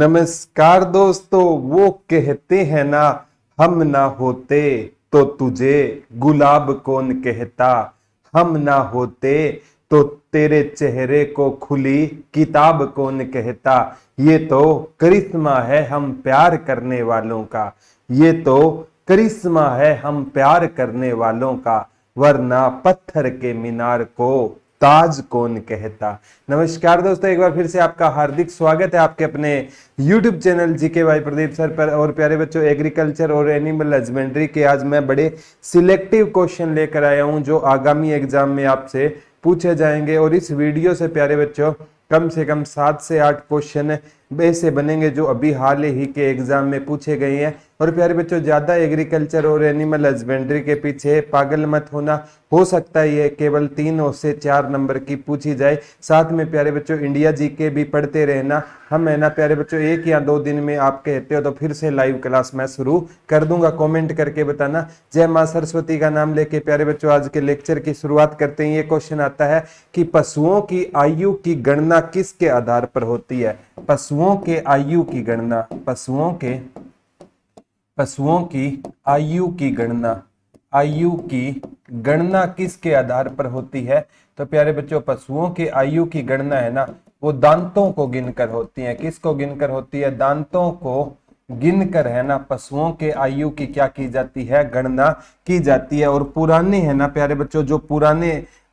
नमस्कार दोस्तों वो कहते हैं ना हम ना होते तो तुझे गुलाब कौन कहता हम ना होते तो तेरे चेहरे को खुली किताब कौन कहता ये तो करिश्मा है हम प्यार करने वालों का ये तो करिश्मा है हम प्यार करने वालों का वरना पत्थर के मीनार को ताज कौन कहता नमस्कार दोस्तों एक बार फिर से आपका हार्दिक स्वागत है आपके अपने यूट्यूब चैनल जीके भाई प्रदीप सर पर और प्यारे बच्चों एग्रीकल्चर और एनिमल हस्बेंड्री के आज मैं बड़े सिलेक्टिव क्वेश्चन लेकर आया हूं जो आगामी एग्जाम में आपसे पूछे जाएंगे और इस वीडियो से प्यारे बच्चों कम से कम सात से आठ क्वेश्चन ऐसे बनेंगे जो अभी हाल ही के एग्जाम में पूछे गए हैं और प्यारे बच्चों ज़्यादा एग्रीकल्चर और एनिमल हस्बेंड्री के पीछे पागल मत होना हो सकता है ये केवल तीन और से चार नंबर की पूछी जाए साथ में प्यारे बच्चों इंडिया जी के भी पढ़ते रहना हम है ना प्यारे बच्चों एक या दो दिन में आप कहते हो तो फिर से लाइव क्लास मैं शुरू कर दूंगा कमेंट करके बताना जय माँ सरस्वती का नाम लेके प्यारे बच्चों आज के लेक्चर की शुरुआत करते हैं ये क्वेश्चन आता है कि पशुओं की आयु की गणना किसके आधार पर होती है पशुओं के आयु की गणना पशुओं के पशुओं की आयु की गणना आयु की गणना किसके आधार पर होती है तो प्यारे बच्चों पशुओं की आयु की गणना है ना वो दांतों को गिनकर होती है किसको गिनकर होती है दांतों को गिनकर है ना पशुओं के आयु की क्या की जाती है गणना की जाती है और पुराने है ना प्यारे बच्चों जो पुराने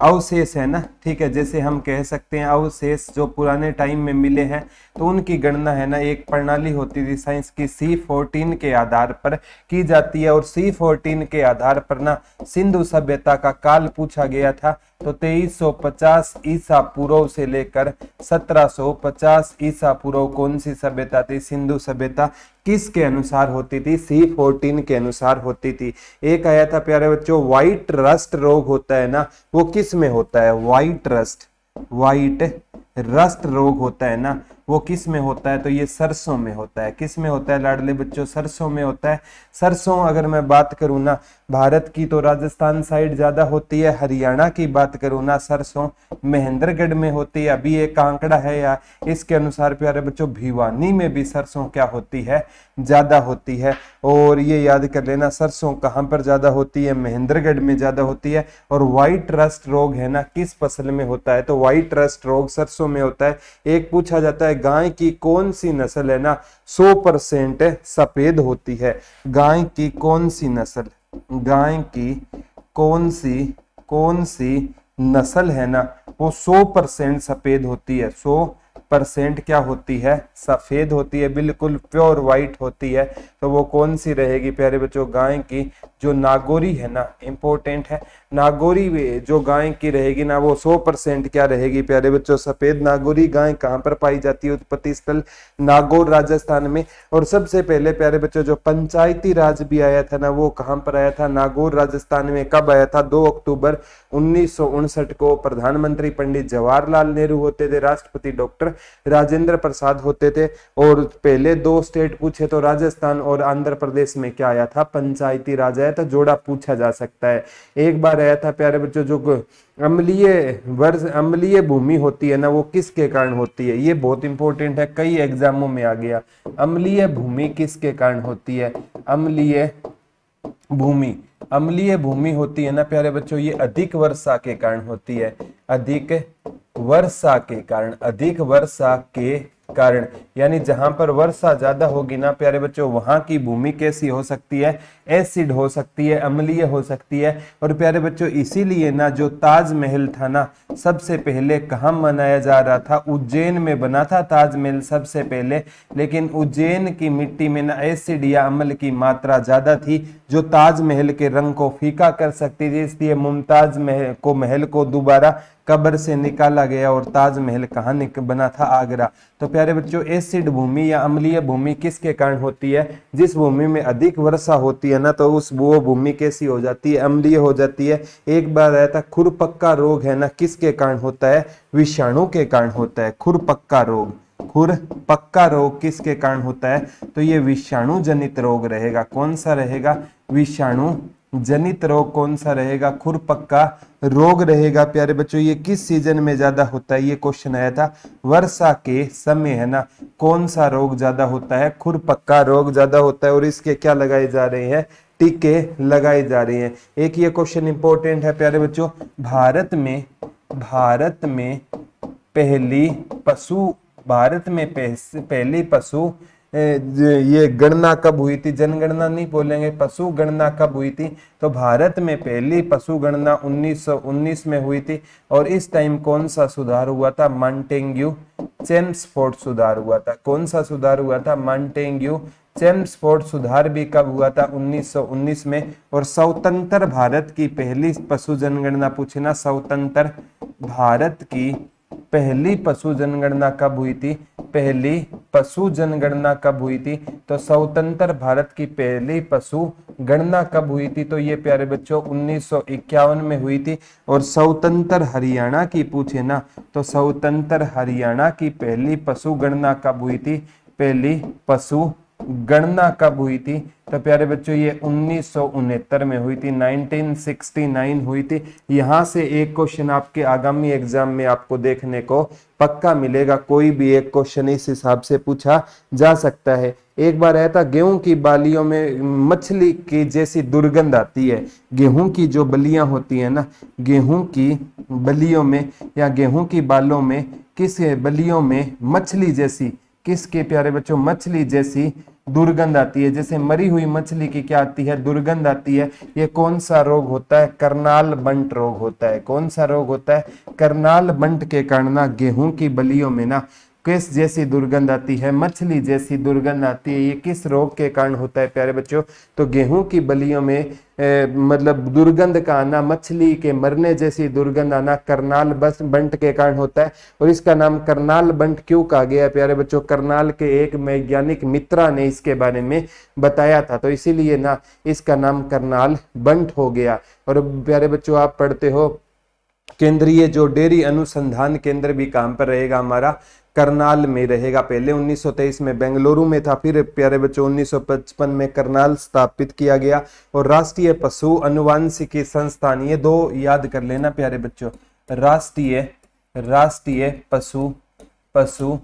अवशेष है ना ठीक है जैसे हम कह सकते हैं अवशेष जो पुराने टाइम में मिले हैं तो उनकी गणना है ना एक प्रणाली होती थी साइंस की सी फोर्टीन के आधार पर की जाती है और सी फोर्टीन के आधार पर ना सिंधु सभ्यता का काल पूछा गया था तो 2350 ईसा पूर्व से लेकर 1750 ईसा पूर्व कौन सी सभ्यता थी सिंधु सभ्यता किसके अनुसार होती थी सी फोर्टीन के अनुसार होती थी एक आया था प्यारे बच्चों व्हाइट रस्ट रोग होता है ना वो किस में होता है व्हाइट रस्ट व्हाइट रस्ट रोग होता है ना वो किस में होता है तो ये सरसों में होता है किस में होता है लाडले बच्चों सरसों में होता है सरसों अगर मैं बात करूँ ना भारत की तो राजस्थान साइड ज़्यादा होती है हरियाणा की बात करूँ ना सरसों महेंद्रगढ़ में होती है अभी एक आंकड़ा है या इसके अनुसार प्यारे बच्चों भिवानी में भी सरसों क्या होती है ज़्यादा होती है और ये याद कर लेना सरसों कहाँ पर ज़्यादा होती है महेंद्रगढ़ में ज़्यादा होती है और वाइट रस्ट रोग है ना किस फसल में होता है तो वाइट रस्ट रोग सरसों में होता है एक पूछा जाता है गाय की कौन सी नस्ल है ना 100 परसेंट सफेद होती है गाय की कौन सी नस्ल गाय की कौन सी कौन सी नस्ल है ना वो 100 परसेंट सफेद होती है 100 परसेंट क्या होती है सफेद होती है बिल्कुल प्योर वाइट होती है तो वो कौन सी रहेगी प्यारे बच्चों गाय की जो नागोरी है ना इम्पोर्टेंट है नागोरी जो गाय की रहेगी ना वो 100 परसेंट क्या रहेगी प्यारे बच्चों सफेद नागोरी गाय कहाँ पर पाई जाती है उत्पत्ति स्थल नागौर राजस्थान में और सबसे पहले प्यारे बच्चों जो पंचायती राज भी आया था ना वो कहाँ पर आया था नागौर राजस्थान में कब आया था दो अक्टूबर उन्नीस को प्रधानमंत्री पंडित जवाहरलाल नेहरू होते थे राष्ट्रपति डॉक्टर राजेंद्र प्रसाद होते थे और पहले दो स्टेट पूछे तो राजस्थान और आंध्र प्रदेश में क्या आया था पंचायती राज आया था जोड़ा पूछा जा सकता है एक बार आया था प्यारे बच्चों जो अम्लीय वर्ष अम्लीय भूमि होती है ना वो किसके कारण होती है ये बहुत इंपॉर्टेंट है कई एग्जामों में आ गया अम्लीय भूमि किसके कारण होती है अम्लीय भूमि अम्लीय भूमि होती है ना प्यारे बच्चों ये अधिक वर्षा के कारण होती है अधिक वर्षा के कारण अधिक वर्षा के कारण यानी जहां पर वर्षा ज्यादा होगी ना प्यारे बच्चों वहां की भूमि कैसी हो सकती है एसिड हो सकती है अम्लीय हो सकती है और प्यारे बच्चों इसीलिए ना जो ताजमहल था ना सबसे पहले कहाँ मनाया जा रहा था उज्जैन में बना था ताजमहल सबसे पहले लेकिन उज्जैन की मिट्टी में ना एसिड या अम्ल की मात्रा ज्यादा थी जो ताजमहल के रंग को फीका कर सकती थी इसलिए मुमताज महल को महल को दोबारा कब्र से निकाला गया और ताजमहल कहाँ निक बना था आगरा तो प्यारे बच्चों एसिड भूमि या अम्लीय भूमि किसके कारण होती है जिस भूमि में अधिक वर्षा होती है ना तो उस वो भूमि कैसी हो जाती है अम्लीय हो जाती है एक बार आया था खुरपक्का रोग है ना किसके कारण होता है विषाणु के कारण होता है खुरपक्का रोग खुर पक्का रोग किसके कारण होता है तो ये विषाणु जनित रोग रहेगा कौन सा रहेगा विषाणु जनित रोग कौन सा रहेगा खुरपक्का रोग रहेगा प्यारे बच्चों ये किस सीजन में ज्यादा होता है ये क्वेश्चन आया था वर्षा के समय है ना कौन सा रोग ज्यादा होता है खुरपक्का रोग ज्यादा होता है और इसके क्या लगाए जा रहे हैं टीके लगाए जा रहे हैं एक ये क्वेश्चन इंपॉर्टेंट है प्यारे बच्चों भारत में भारत में पहली पशु भारत में पहली पशु ये गणना कब हुई थी जनगणना नहीं बोलेंगे पशु गणना कब हुई थी तो भारत में पहली पशु गणना 1919 में हुई थी और इस टाइम कौन सा सुधार हुआ था मांटेंग्यू चेम्सफोर्ड सुधार हुआ था कौन सा सुधार हुआ था मांटेंग्यू चेम्सफोर्ड सुधार भी कब हुआ था 1919 में और स्वतंत्र भारत की पहली पशु जनगणना पूछना स्वतंत्र भारत की पहली पशु जनगणना कब हुई थी पहली पशु जनगणना कब हुई थी तो स्वतंत्र भारत की पहली पशु गणना कब हुई थी तो ये प्यारे बच्चों उन्नीस में हुई थी और स्वतंत्र हरियाणा की पूछे ना तो स्वतंत्र हरियाणा की पहली पशु गणना कब हुई थी पहली पशु गणना कब हुई थी तो प्यारे बच्चों ये उन्नीस में हुई थी 1969 हुई थी यहाँ से एक क्वेश्चन आपके आगामी एग्जाम में आपको देखने को पक्का मिलेगा कोई भी एक क्वेश्चन इस हिसाब से पूछा जा सकता है एक बार रहता गेहूं की बालियों में मछली की जैसी दुर्गंध आती है गेहूं की जो बलियां होती है ना गेहूं की बलियों में या गेहूं की बालों में किस बलियों में मछली जैसी किसके प्यारे बच्चों मछली जैसी दुर्गंध आती है जैसे मरी हुई मछली की क्या आती है दुर्गंध आती है ये कौन सा रोग होता है करनाल बंट रोग होता है कौन सा रोग होता है करनाल बंट के कारण ना गेहूं की बलियों में ना किस जैसी दुर्गंध आती है मछली जैसी दुर्गंध आती है ये किस रोग के कारण होता है प्यारे बच्चों तो गेहूं की बलियों में ए, मतलब दुर्गंध का आना मछली के मरने जैसी दुर्गंध आना करनाल बस बंट के कारण होता है और इसका नाम करनाल बंट क्यों कहा गया है प्यारे बच्चों करनाल के एक वैज्ञानिक मित्रा ने इसके बारे में बताया था तो इसीलिए ना इसका नाम करनाल बंट हो गया और प्यारे बच्चों आप पढ़ते हो केंद्रीय जो डेयरी अनुसंधान केंद्र भी काम पर रहेगा हमारा करनाल में रहेगा पहले 1923 में बेंगलुरु में था फिर प्यारे बच्चों 1955 में करनाल स्थापित किया गया और राष्ट्रीय पशु अनुवांशिकी संस्थान ये दो याद कर लेना प्यारे बच्चों राष्ट्रीय राष्ट्रीय पशु पशु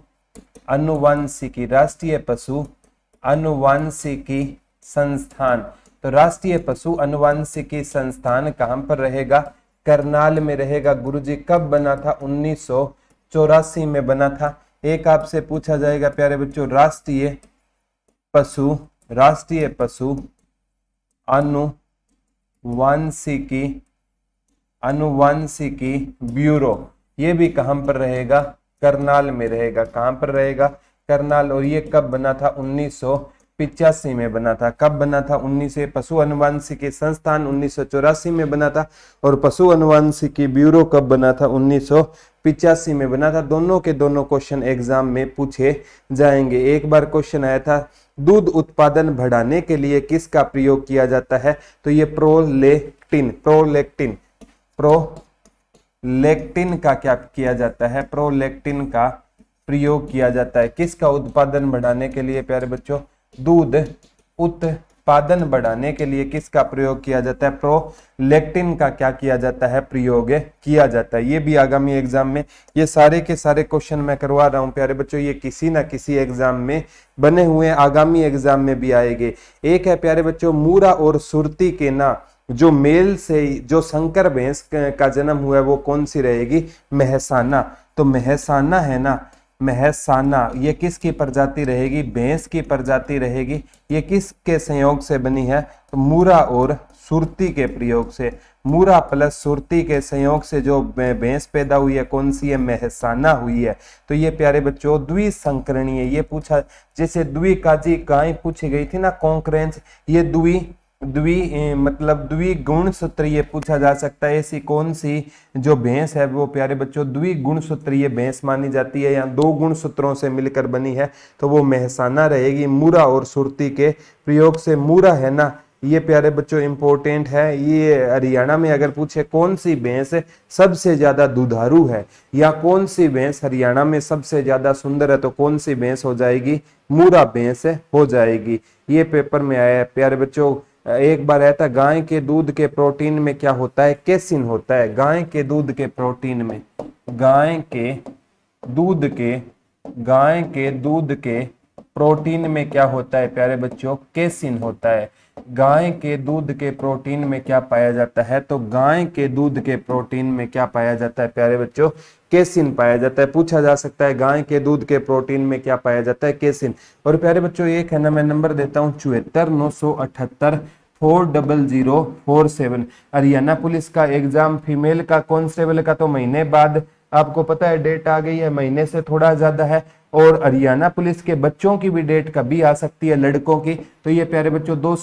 अनुवांशिकी राष्ट्रीय पशु अनुवांशिकी संस्थान तो राष्ट्रीय पशु अनुवांशिकी संस्थान कहाँ पर रहेगा करनाल में रहेगा गुरुजी कब बना था उन्नीस चौरासी में बना था एक आपसे पूछा जाएगा प्यारे बच्चों राष्ट्रीय पशु राष्ट्रीय पशु अनुवांशिकी अनुवांशिकी ब्यूरो ये भी कहां पर रहेगा करनाल में रहेगा कहां पर रहेगा करनाल और ये कब बना था उन्नीस सौ पिचासी में बना था कब बना था उन्नीस पशु अनुवांशिकी संस्थान उन्नीस में बना था और पशु अनुवांशिकी ब्यूरो कब बना था उन्नीस पिचासी में बना था दोनों के दोनों क्वेश्चन एग्जाम में पूछे जाएंगे एक बार क्वेश्चन आया था दूध उत्पादन बढ़ाने के लिए किसका प्रयोग किया जाता है तो ये प्रोलेक्टिन प्रोलेक्टिन प्रोलेक्टिन का क्या किया जाता है प्रोलेक्टिन का प्रयोग किया जाता है किसका उत्पादन बढ़ाने के लिए प्यारे बच्चों दूध उत्पादन बढ़ाने के लिए किसका प्रयोग किया जाता है प्रोलेक्टिन का क्या किया जाता है प्रयोग किया जाता है ये भी आगामी एग्जाम में ये सारे के सारे क्वेश्चन मैं करवा रहा हूँ प्यारे बच्चों ये किसी ना किसी एग्जाम में बने हुए आगामी एग्जाम में भी आएंगे एक है प्यारे बच्चों मूरा और सुरती के ना जो मेल से जो शंकर भैंस का जन्म हुआ है वो कौन सी रहेगी महसाना तो महसाना है ना महसाना ये किसकी प्रजाति रहेगी भैंस की प्रजाति रहेगी ये किसके संयोग से बनी है तो मूरा और सुरती के प्रयोग से मूरा प्लस सुरती के संयोग से जो भैंस पैदा हुई है कौन सी है महसाना हुई है तो ये प्यारे बच्चों द्विसंकरणीय ये पूछा जैसे द्विकाजी गाय पूछी गई थी ना कॉन्क्रेंस ये द्वि द्वि मतलब द्विगुण सूत्रीय पूछा जा सकता है ऐसी कौन सी जो भैंस है वो प्यारे बच्चों द्विगुण सूत्रीय भैंस मानी जाती है या दो गुण सूत्रों से मिलकर बनी है तो वो महसाना रहेगी मूरा और सुरती के प्रयोग से मूरा है ना ये प्यारे बच्चों इंपॉर्टेंट है ये हरियाणा में अगर पूछे कौन सी भैंस सबसे ज़्यादा दुधारू है या कौन सी भैंस हरियाणा में सबसे ज़्यादा सुंदर है तो कौन सी भैंस हो जाएगी मूरा भैंस हो जाएगी ये पेपर में आया है प्यारे बच्चों एक बार रहता है गाय के दूध के प्रोटीन में क्या होता है केसिन होता है गाय के दूध के प्रोटीन में गाय के दूध के गाय के दूध के प्रोटीन में क्या होता है प्यारे बच्चों केसिन होता है गाय के दूध के प्रोटीन में क्या पाया जाता है तो गाय के दूध के प्रोटीन में क्या पाया जाता है प्यारे बच्चों केसिन पाया जाता है पूछा जा सकता है गाय के दूध के प्रोटीन में क्या पाया जाता है केसिन और प्यारे बच्चों एक है ना मैं नंबर देता हूँ चुहत्तर नौ सौ अठहत्तर four double zero four seven Haryana police का एग्जाम फीमेल का कॉन्स्टेबल का तो महीने बाद आपको पता है डेट आ गई है महीने से थोड़ा ज्यादा है और हरियाणा पुलिस के बच्चों की भी डेट कभी आ सकती है लड़कों की तो ये प्यारे बच्चों दो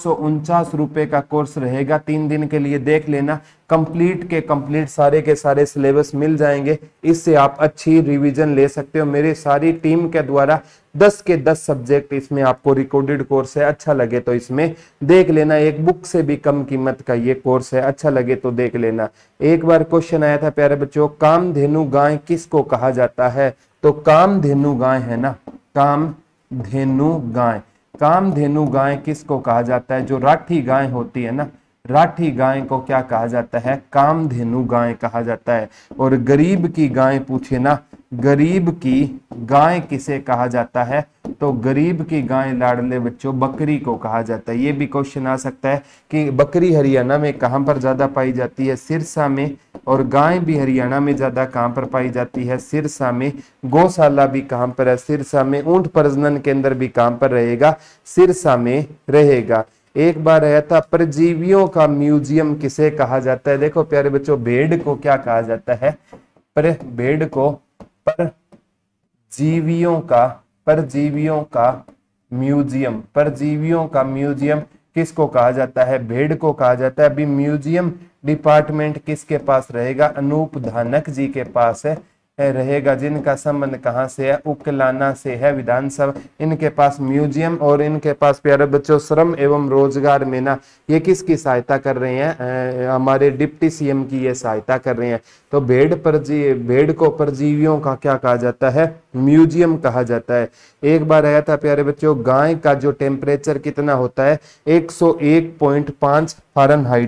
रुपए का कोर्स रहेगा तीन दिन के लिए देख लेना कंप्लीट के कंप्लीट सारे के सारे सिलेबस मिल जाएंगे इससे आप अच्छी रिवीजन ले सकते हो मेरी सारी टीम के द्वारा दस के दस सब्जेक्ट इसमें आपको रिकॉर्डेड कोर्स है अच्छा लगे तो इसमें देख लेना एक बुक से भी कम कीमत का ये कोर्स है अच्छा लगे तो देख लेना एक बार क्वेश्चन आया था प्यारे बच्चों काम धेनु गाय को कहा जाता है तो काम धेनु गाय है ना काम धेनु गाय काम धेनु गाय किस को कहा जाता है जो राठी गाय होती है ना राठी गाय को क्या कहा जाता है काम धेनु गाय कहा जाता है और गरीब की गाय पूछे ना गरीब की गाय किसे कहा जाता है तो गरीब की गाय लाडले बच्चों बकरी को कहा जाता है ये भी क्वेश्चन आ सकता है कि बकरी हरियाणा में कहाँ पर ज़्यादा पाई जाती है सिरसा में और गाय भी हरियाणा में ज़्यादा कहाँ पर पाई जाती है सिरसा में गौशाला भी कहाँ पर है सिरसा में ऊंट प्रजनन केंद्र भी कहाँ पर रहेगा सिरसा में रहेगा एक बार आया था परजीवियों का म्यूजियम किसे कहा जाता है देखो प्यारे बच्चों भेड़ को क्या कहा जाता है पर भेड़ को पर जीवियों का परजीवियों का म्यूजियम परजीवियों का म्यूजियम किसको कहा जाता है भेड़ को कहा जाता है अभी म्यूजियम डिपार्टमेंट किसके पास रहेगा अनूप धानक जी के पास है रहेगा जिनका संबंध कहाँ से है उकलाना से है विधानसभा इनके पास म्यूजियम और इनके पास प्यारे बच्चों श्रम एवं रोजगार में ना ये किसकी सहायता कर रहे हैं हमारे डिप्टी सीएम की ये सहायता कर रहे हैं तो भेड़ परजी भेड़ को परजीवियों का क्या कहा जाता है म्यूजियम कहा जाता है एक बार आया था प्यारे बच्चों गाय का जो टेम्परेचर कितना होता है एक सौ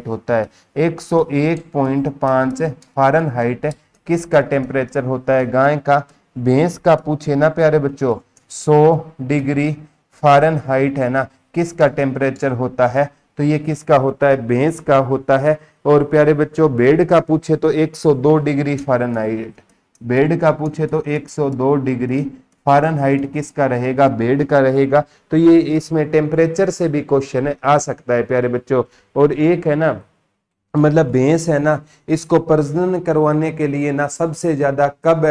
होता है एक 101.5 फारेनहाइट किसका टेम्परेचर होता है गाय का भैंस का पूछे ना प्यारे बच्चों 100 डिग्री फॉरन हाइट है ना किसका टेम्परेचर होता है तो ये किसका होता है भैंस का होता है और प्यारे बच्चों बेड का पूछे तो 102 डिग्री फॉरन हाइट बेड का पूछे तो 102 डिग्री फॉरन हाइट किसका रहेगा बेड का रहेगा तो ये इसमें टेम्परेचर से भी क्वेश्चन आ सकता है प्यारे बच्चों और एक है ना मतलब भैंस है ना इसको प्रजनन करवाने के लिए ना सबसे ज़्यादा कब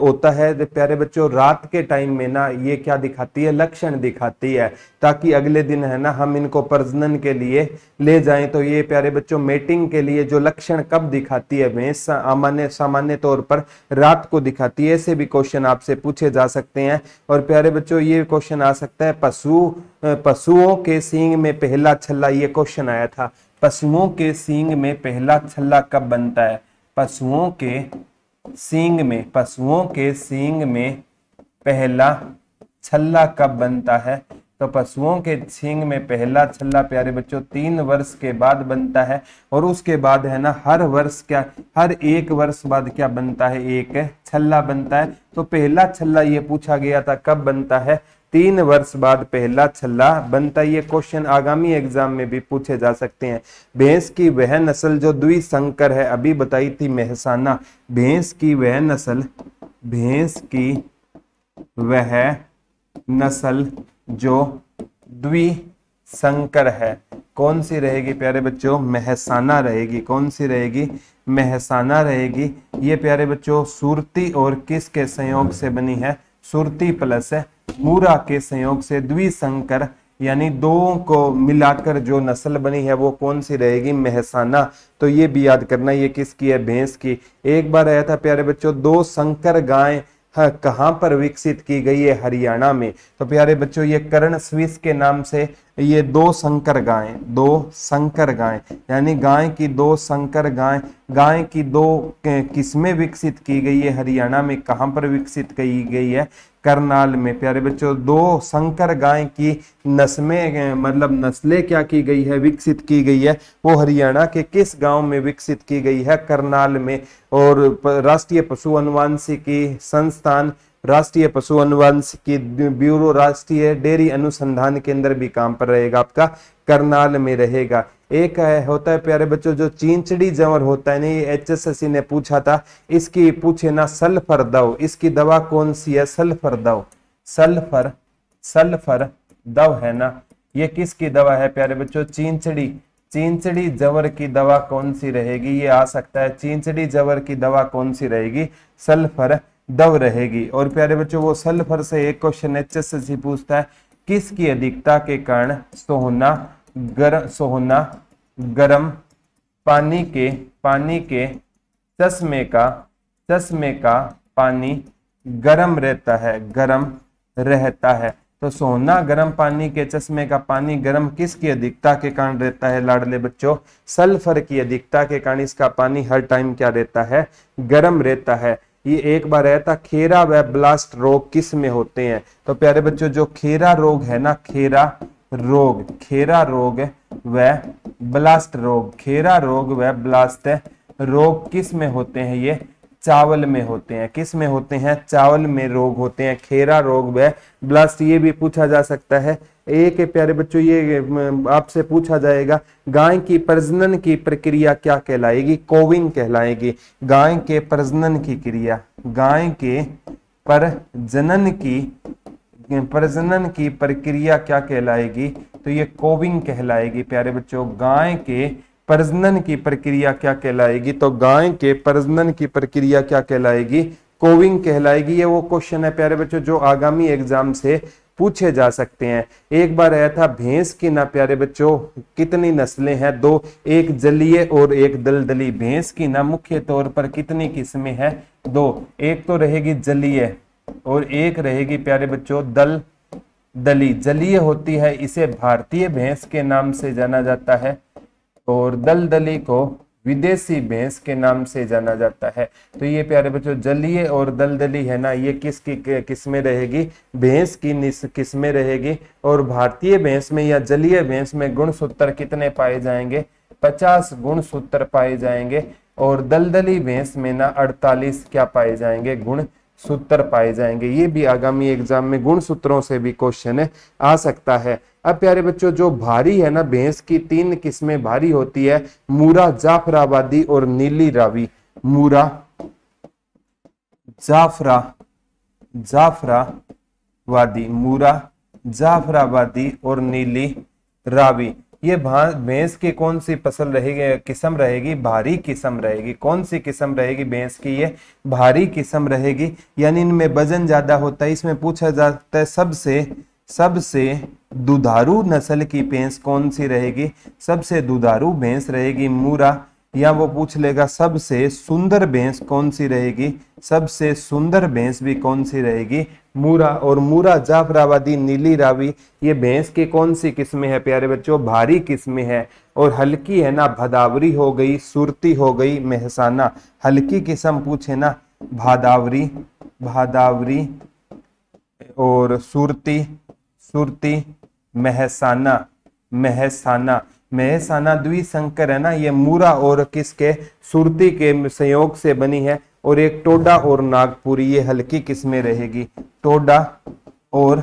होता है तो प्यारे बच्चों रात के टाइम में ना ये क्या दिखाती है लक्षण दिखाती है ताकि अगले दिन है ना हम इनको प्रजनन के लिए ले जाएं तो ये प्यारे बच्चों मेटिंग के लिए जो लक्षण कब दिखाती है भैंस सामान्य सामान्य तौर पर रात को दिखाती है ऐसे भी क्वेश्चन आपसे पूछे जा सकते हैं और प्यारे बच्चों ये क्वेश्चन आ सकता है पशु पशुओं के सींग में पहला छल्ला ये क्वेश्चन आया था पशुओं के सींग में पहला छल्ला कब बनता है पशुओं के सींग में पशुओं के सींग में पहला छल्ला कब बनता है तो पशुओं के छींग में पहला छल्ला प्यारे बच्चों तीन वर्ष के बाद बनता है और उसके बाद है ना हर वर्ष क्या हर एक वर्ष बाद क्या बनता है एक छल्ला बनता है तो पहला छल्ला ये पूछा गया था कब बनता है तीन वर्ष बाद पहला छल्ला बनता ये क्वेश्चन आगामी एग्जाम में भी पूछे जा सकते हैं भैंस की वह नस्ल जो द्विशंकर है अभी बताई थी मेहसाना भैंस की वह नस्ल भैंस की वह नस्ल जो द्विशंकर है कौन सी रहेगी प्यारे बच्चों महसाना रहेगी कौन सी रहेगी महसाना रहेगी ये प्यारे बच्चों सूरती और किसके संयोग से बनी है सुरती प्लस है मूरा के संयोग से द्विशंकर यानी दो को मिलाकर जो नस्ल बनी है वो कौन सी रहेगी महसाना तो ये भी याद करना ये किसकी है भैंस की एक बार आया था प्यारे बच्चों दो संकर गाय हाँ, कहाँ पर विकसित की गई है हरियाणा में तो प्यारे बच्चों ये करण स्विस के नाम से ये दो संकर गायें दो संकर गायें यानी गाय की दो संकर गाय गाय की दो किस्में विकसित की गई है हरियाणा में कहाँ पर विकसित की गई है करनाल में प्यारे बच्चों दो संकर गाय की नस्में मतलब नस्लें क्या की गई है विकसित की गई है वो हरियाणा के किस गांव में विकसित की गई है करनाल में और राष्ट्रीय पशु अनुवांशिकी संस्थान राष्ट्रीय पशु की ब्यूरो राष्ट्रीय डेयरी अनुसंधान केंद्र भी काम पर रहेगा आपका करनाल में रहेगा एक है, होता है प्यारे बच्चों जो चींचड़ी जंवर होता है नहीं एचएसएससी ने पूछा था इसकी पूछे ना सल्फर दव इसकी दवा कौन सी है सल्फर दव सल्फर सल्फर दव है ना ये किसकी दवा है प्यारे बच्चों चींचड़ी चींचड़ी जवर की दवा कौन सी रहेगी ये आ सकता है चींचड़ी जवर की दवा कौन सी रहेगी सल्फर दव रहेगी और प्यारे बच्चों वो सल्फर से एक क्वेश्चन एच एस एस पूछता है किसकी अधिकता के कारण सोहना गर सोहना गर्म पानी के पानी के चश्मे का चश्मे का पानी गर्म रहता है गर्म रहता है तो सोना गर्म पानी के चश्मे का पानी गर्म किसकी अधिकता के कारण रहता है लाडले बच्चों सल्फर की अधिकता के कारण इसका पानी हर टाइम क्या रहता है गर्म रहता है ये एक बार है था खेरा व ब्लास्ट रोग किस में होते हैं तो प्यारे बच्चों जो खेरा रोग है ना खेरा रोग खेरा रोग व ब्लास्ट रोग खेरा रोग व ब्लास्ट रोग किस में होते हैं ये चावल में होते हैं किस में होते हैं चावल में रोग होते हैं खेरा रोग व ब्लास्ट ये भी पूछा जा सकता है एक है प्यारे बच्चों ये आपसे पूछा जाएगा गाय की प्रजनन की प्रक्रिया क्या कहलाएगी कोविंग कहलाएगी गाय के प्रजनन की क्रिया गाय के प्रजनन की प्रजनन की प्रक्रिया क्या कहलाएगी तो ये कोविंग कहलाएगी प्यारे बच्चों गाय के प्रजनन की प्रक्रिया क्या कहलाएगी तो गाय के प्रजनन की प्रक्रिया क्या कहलाएगी कोविंग कहलाएगी ये वो क्वेश्चन है प्यारे बच्चों जो आगामी एग्जाम से पूछे जा सकते हैं एक बार आया था भैंस की ना प्यारे बच्चों कितनी नस्लें हैं दो एक जलीय और एक दलदली भैंस की ना मुख्य तौर पर कितनी किस्में हैं दो एक तो रहेगी जलीय और एक रहेगी प्यारे बच्चों दल दली जलीय होती है इसे भारतीय भैंस के नाम से जाना जाता है और दलदली को विदेशी भैंस के नाम से जाना जाता है तो ये प्यारे बच्चों जलीय और दलदली है ना ये किसकी किस्में रहेगी भैंस की किस्में रहेगी और भारतीय भैंस में या जलीय भैंस में गुण सूत्र कितने पाए जाएंगे पचास गुण सूत्र पाए जाएंगे और दलदली भैंस में ना अड़तालीस क्या पाए जाएंगे गुण सूत्र पाए जाएंगे ये भी आगामी एग्जाम में गुण सूत्रों से भी क्वेश्चन आ सकता है अब प्यारे बच्चों जो भारी है ना भैंस की तीन किस्में भारी होती है मूरा जाफराबादी और नीली रावी मूरा जाफरा जाफरावादी मूरा जाफराबादी और नीली रावी ये भैंस की कौन सी फसल रहेगी किस्म रहेगी भारी किस्म रहेगी कौन सी किस्म रहेगी भैंस की ये भारी किस्म रहेगी यानी इनमें वजन ज़्यादा होता है इसमें पूछा जाता है सबसे सबसे दुधारू नस्ल की भैंस कौन सी रहेगी सबसे दुधारू भैंस रहेगी मूरा या वो पूछ लेगा सबसे सुंदर भैंस कौन सी रहेगी सबसे सुंदर भैंस भी कौन सी रहेगी मूरा और मूरा जाफराबादी नीली रावी ये भैंस की कौन सी किस्में है प्यारे बच्चों भारी किस्में है और हल्की है ना भदावरी हो गई सुरती हो गई मेहसाना हल्की किस्म पूछे ना भादावरी भादावरी और सुरती सुरती महसाना महसाना महसाना द्विशंकर है ना ये मूरा और किसके सुरती के संयोग से बनी है और एक टोडा और नागपुरी ये हल्की किस्में रहेगी टोडा और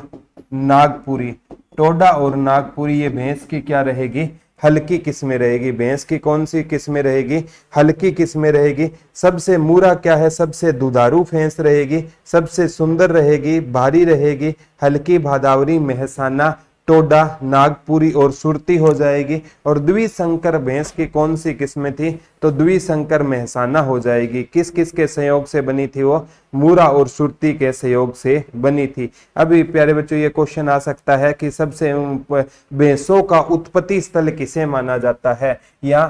नागपुरी टोडा और नागपुरी ये भैंस की क्या रहेगी हल्की किस्में रहेगी भैंस की कौन सी किस्में रहेगी हल्की किस्में रहेगी सबसे मूरा क्या है सबसे दुधारू भैंस रहेगी सबसे सुंदर रहेगी भारी रहेगी हल्की भादावरी महसाना टोडा नागपुरी और सुरती हो जाएगी और द्विशंकर भैंस की कौन सी किस्में थी तो द्विशंकर मेहसाना हो जाएगी किस किस के सहयोग से बनी थी वो मूरा और सुरती के सहयोग से बनी थी अभी प्यारे बच्चों ये क्वेश्चन आ सकता है कि सबसे भैंसों का उत्पत्ति स्थल किसे माना जाता है या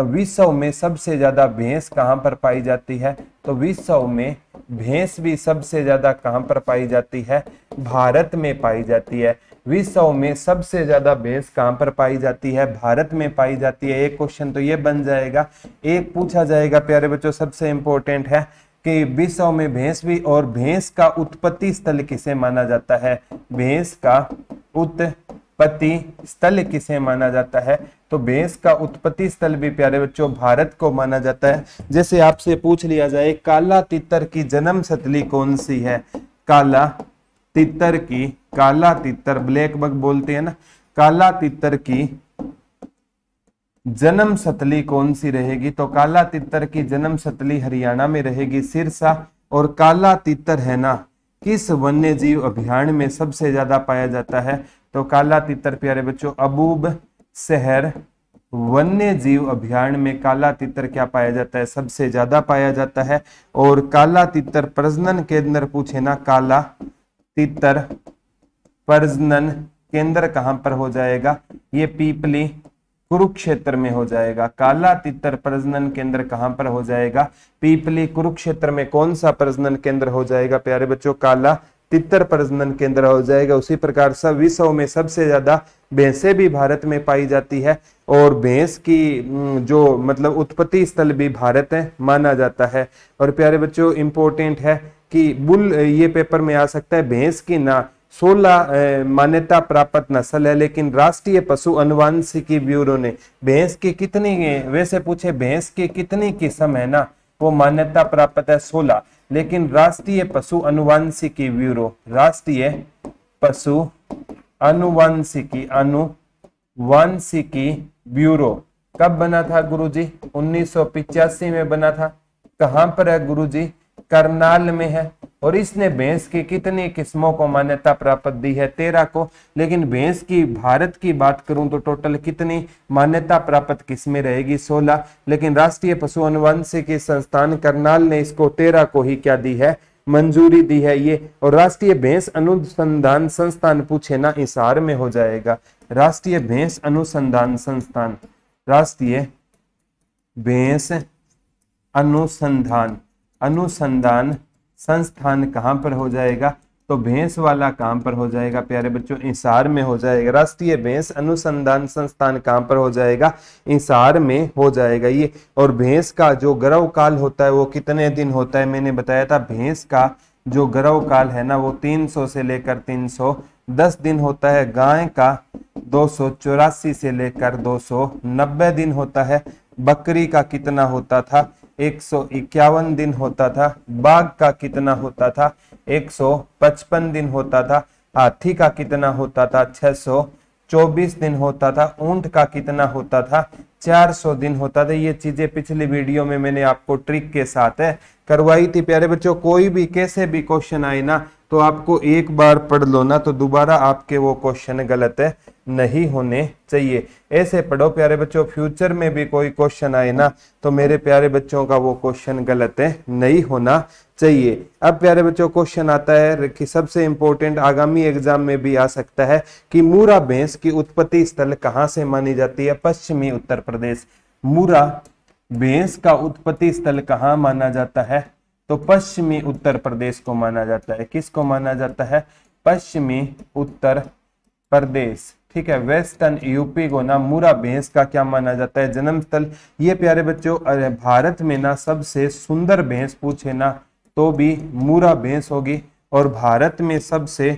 विश्व में सबसे ज्यादा भैंस कहाँ पर पाई जाती है तो विश्व में भैंस भी सबसे ज्यादा कहाँ पर पाई जाती है भारत में पाई जाती है विश्व में सबसे ज्यादा भैंस कहाँ पर पाई जाती है भारत में पाई जाती है एक क्वेश्चन तो ये बन जाएगा एक पूछा जाएगा प्यारे बच्चों सबसे इंपॉर्टेंट है कि विश्व में भैंस भी और भैंस का उत्पत्ति स्थल किसे माना जाता है भैंस का उत्पत्ति स्थल किसे माना जाता है तो भैंस का उत्पत्ति स्थल भी प्यारे बच्चों भारत को माना जाता है जैसे आपसे पूछ लिया जाए काला तितर की जन्म स्थली कौन सी है काला तितर की काला तितर ब्लैक बग बोलते हैं ना काला तितर की जन्म सतली कौन सी रहेगी तो काला तितर की जन्म सतली हरियाणा में रहेगी सिरसा और काला तितर है ना किस वन्य जीव अभियान में सबसे ज्यादा पाया जाता है तो काला तितर प्यारे बच्चों अबूब शहर वन्य जीव अभियान में काला तितर क्या पाया जाता है सबसे ज्यादा पाया जाता है और काला तितर प्रजनन के अंदर पूछे ना काला तितर प्रजनन केंद्र कहां पर हो जाएगा ये पीपली कुरुक्षेत्र में हो जाएगा काला तितर प्रजनन केंद्र कहां पर हो जाएगा पीपली कुरुक्षेत्र में कौन सा प्रजनन केंद्र हो जाएगा प्यारे बच्चों काला तितर प्रजनन केंद्र हो जाएगा उसी प्रकार सब विश्व में सबसे ज्यादा भैंसे भी भारत में पाई जाती है और भैंस की जो मतलब उत्पत्ति स्थल भी भारत है माना जाता है और प्यारे बच्चों इंपॉर्टेंट है कि बुल ये पेपर में आ सकता है भैंस की ना सोलह मान्यता प्राप्त नस्ल है लेकिन राष्ट्रीय पशु अनुवांशिकी ब्यूरो ने भैंस की कितनी वैसे पूछे भैंस की कितनी किस्म है ना वो मान्यता प्राप्त है सोलह लेकिन राष्ट्रीय पशु अनुवांशिकी ब्यूरो राष्ट्रीय पशु अनुवांशिकी अनुवांशिकी ब्यूरो कब बना था गुरुजी जी में बना था कहां पर है गुरुजी करनाल में है और इसने भैंस की कितनी किस्मों को मान्यता प्राप्त दी है तेरह को लेकिन भैंस की भारत की बात करूं तो टोटल कितनी मान्यता प्राप्त किस्में रहेगी सोलह लेकिन राष्ट्रीय पशु अनुवंशिकी संस्थान करनाल ने इसको तेरह को ही क्या दी है मंजूरी दी है ये और राष्ट्रीय भैंस अनुसंधान संस्थान पूछे ना इशार में हो जाएगा राष्ट्रीय भैंस अनुसंधान संस्थान राष्ट्रीय भैंस अनुसंधान अनुसंधान संस्थान कहाँ पर हो जाएगा तो भैंस वाला काम पर हो जाएगा प्यारे बच्चों इंसार में हो जाएगा राष्ट्रीय भैंस अनुसंधान संस्थान काम पर हो जाएगा इंसार में हो जाएगा ये और भैंस का जो गर्व काल होता है वो कितने दिन होता है मैंने बताया था भैंस का जो गर्व काल है ना वो 300 से लेकर 310 दिन होता है गाय का दो से लेकर दो दिन होता है बकरी का कितना होता था 151 दिन होता था बाघ का कितना होता था 155 दिन होता था हाथी का कितना होता था सौ 24 दिन होता था ऊंट का कितना होता था 400 दिन होता था ये चीजें पिछली वीडियो में मैंने आपको ट्रिक के साथ है करवाई थी प्यारे बच्चों कोई भी कैसे भी क्वेश्चन आए ना तो आपको एक बार पढ़ लो ना तो दोबारा आपके वो क्वेश्चन गलत है नहीं होने चाहिए ऐसे पढ़ो प्यारे बच्चों फ्यूचर में भी कोई क्वेश्चन आए ना तो मेरे प्यारे बच्चों का वो क्वेश्चन गलत है नहीं होना चाहिए अब प्यारे बच्चों क्वेश्चन आता है कि सबसे इंपॉर्टेंट आगामी एग्जाम में भी आ सकता है कि मूरा भैंस की उत्पत्ति स्थल कहां से मानी जाती है पश्चिमी उत्तर प्रदेश मूरा भैंस का उत्पत्ति स्थल कहां माना जाता है तो पश्चिमी उत्तर प्रदेश को माना जाता है किसको माना जाता है पश्चिमी उत्तर प्रदेश ठीक है वेस्टर्न यूपी को ना मूरा भैंस का क्या माना जाता है जन्म स्थल ये प्यारे बच्चों भारत में ना सबसे सुंदर भैंस पूछे ना तो भी मूरा भैंस होगी और भारत में सबसे